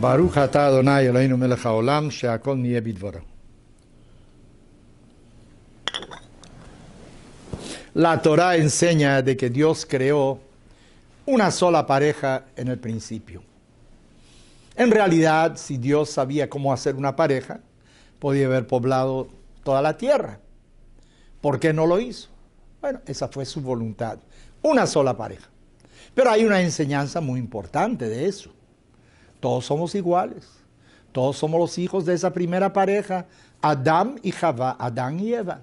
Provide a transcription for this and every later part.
Baruch La Torah enseña de que Dios creó una sola pareja en el principio. En realidad, si Dios sabía cómo hacer una pareja, podía haber poblado toda la tierra. ¿Por qué no lo hizo? Bueno, esa fue su voluntad. Una sola pareja. Pero hay una enseñanza muy importante de eso. Todos somos iguales. Todos somos los hijos de esa primera pareja, Adán y Adán y Eva.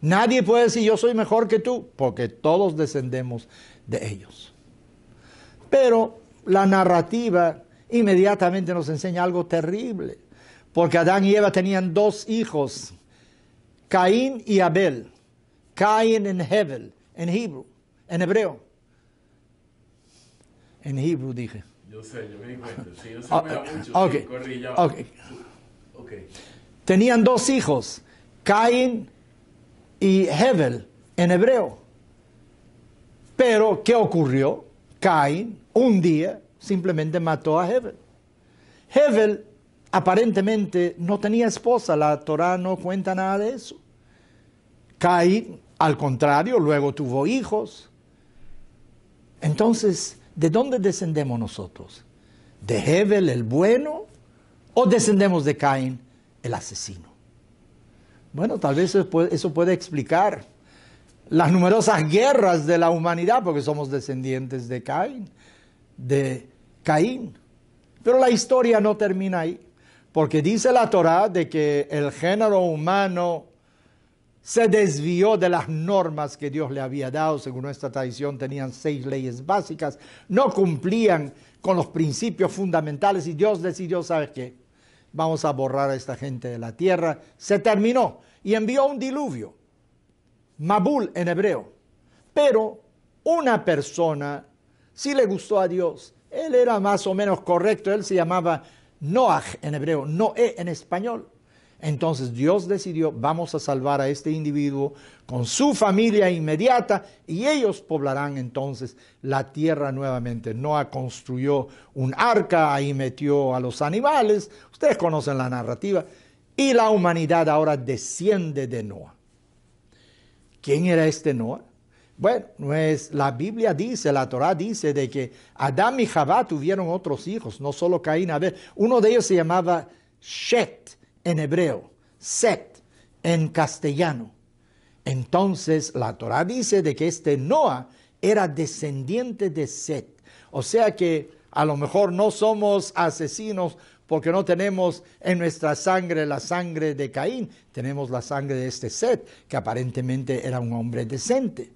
Nadie puede decir yo soy mejor que tú, porque todos descendemos de ellos. Pero la narrativa inmediatamente nos enseña algo terrible, porque Adán y Eva tenían dos hijos, Caín y Abel. Caín en Hebel, en hebreo, en hebreo. En hebreo dije. Yo sé, yo me di cuenta. Sí, Tenían dos hijos, Caín y Hevel, en hebreo. Pero, ¿qué ocurrió? Caín, un día, simplemente mató a Hevel. Hevel aparentemente no tenía esposa, la Torá no cuenta nada de eso. Caín, al contrario, luego tuvo hijos. Entonces, ¿de dónde descendemos nosotros? ¿De Hebel el bueno o descendemos de Caín el asesino? Bueno, tal vez eso puede, explicar las numerosas guerras de la humanidad, porque somos descendientes de Caín, de Caín. Pero la historia no termina ahí, porque dice la Torá de que el género humano se desvió de las normas que Dios le había dado, según nuestra tradición tenían seis leyes básicas, no cumplían con los principios fundamentales y Dios decidió, ¿sabes qué? Vamos a borrar a esta gente de la tierra. Se terminó y envió un diluvio, Mabul en hebreo. Pero una persona si le gustó a Dios, él era más o menos correcto, él se llamaba Noach en hebreo, Noé en español. Entonces Dios decidió, vamos a salvar a este individuo con su familia inmediata y ellos poblarán entonces la tierra nuevamente. Noah construyó un arca, ahí metió a los animales, ustedes conocen la narrativa, y la humanidad ahora desciende de Noah. ¿Quién era este Noah? Bueno, pues, la Biblia dice, la Torah dice de que Adán y Jabá tuvieron otros hijos, no solo Caín, a ver, uno de ellos se llamaba Shet en hebreo, Set en castellano. Entonces la Torah dice de que este Noah era descendiente de Set. O sea que a lo mejor no somos asesinos porque no tenemos en nuestra sangre la sangre de Caín, tenemos la sangre de este Set, que aparentemente era un hombre decente.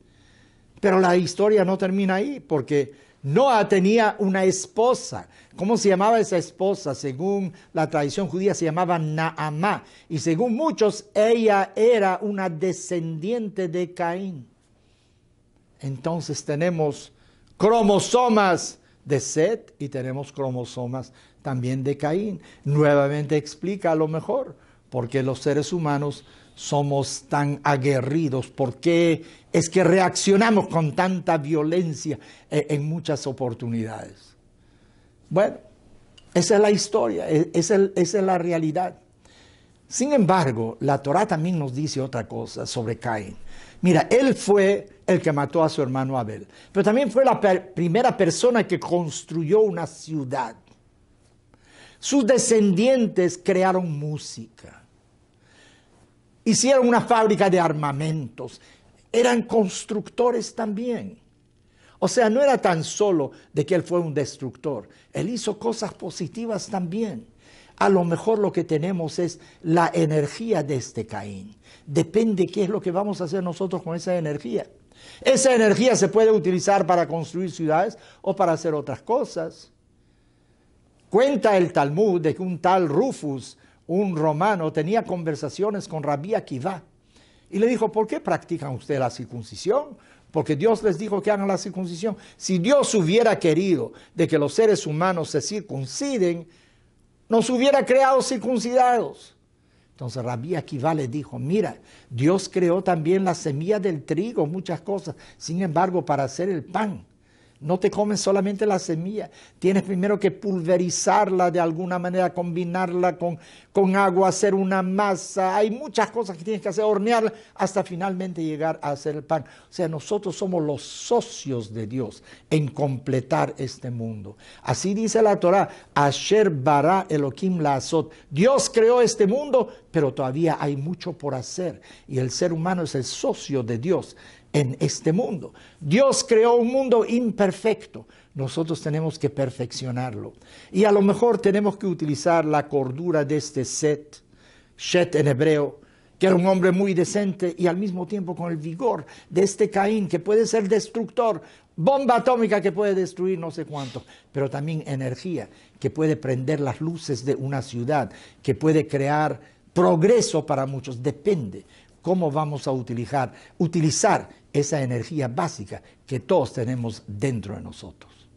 Pero la historia no termina ahí, porque Noah tenía una esposa. ¿Cómo se llamaba esa esposa? Según la tradición judía se llamaba Naamá. Y según muchos, ella era una descendiente de Caín. Entonces tenemos cromosomas de Seth y tenemos cromosomas también de Caín. Nuevamente explica a lo mejor ¿Por qué los seres humanos somos tan aguerridos? ¿Por qué es que reaccionamos con tanta violencia eh, en muchas oportunidades? Bueno, esa es la historia, e, esa es la realidad. Sin embargo, la Torah también nos dice otra cosa sobre Caín. Mira, él fue el que mató a su hermano Abel, pero también fue la primera persona que construyó una ciudad. Sus descendientes crearon música, hicieron una fábrica de armamentos, eran constructores también. O sea, no era tan solo de que él fue un destructor, él hizo cosas positivas también. A lo mejor lo que tenemos es la energía de este Caín. Depende qué es lo que vamos a hacer nosotros con esa energía. Esa energía se puede utilizar para construir ciudades o para hacer otras cosas. Cuenta el Talmud de que un tal Rufus, un romano, tenía conversaciones con Rabí Akiva y le dijo, ¿por qué practican ustedes la circuncisión? Porque Dios les dijo que hagan la circuncisión. Si Dios hubiera querido de que los seres humanos se circunciden, nos hubiera creado circuncidados. Entonces Rabí Akiva le dijo, mira, Dios creó también la semilla del trigo, muchas cosas, sin embargo, para hacer el pan no te comes solamente la semilla, tienes primero que pulverizarla de alguna manera, combinarla con, agua, hacer una masa. Hay muchas cosas que tienes que hacer, hornearla hasta finalmente llegar a hacer el pan. O sea, nosotros somos los socios de Dios en completar este mundo. Así dice la Torah, Asher bara Elohim la Dios creó este mundo, pero todavía hay mucho por hacer y el ser humano es el socio de Dios en este mundo. Dios creó un mundo imperfecto. Nosotros tenemos que perfeccionarlo. Y a lo mejor tenemos que utilizar la cordura de este Set, Shet en hebreo, que era un hombre muy decente y al mismo tiempo con el vigor de este Caín, que puede ser destructor, bomba atómica que puede destruir no sé cuánto, pero también energía, que puede prender las luces de una ciudad, que puede crear progreso para muchos, depende cómo vamos a utilizar, esa energía básica que todos tenemos dentro de nosotros.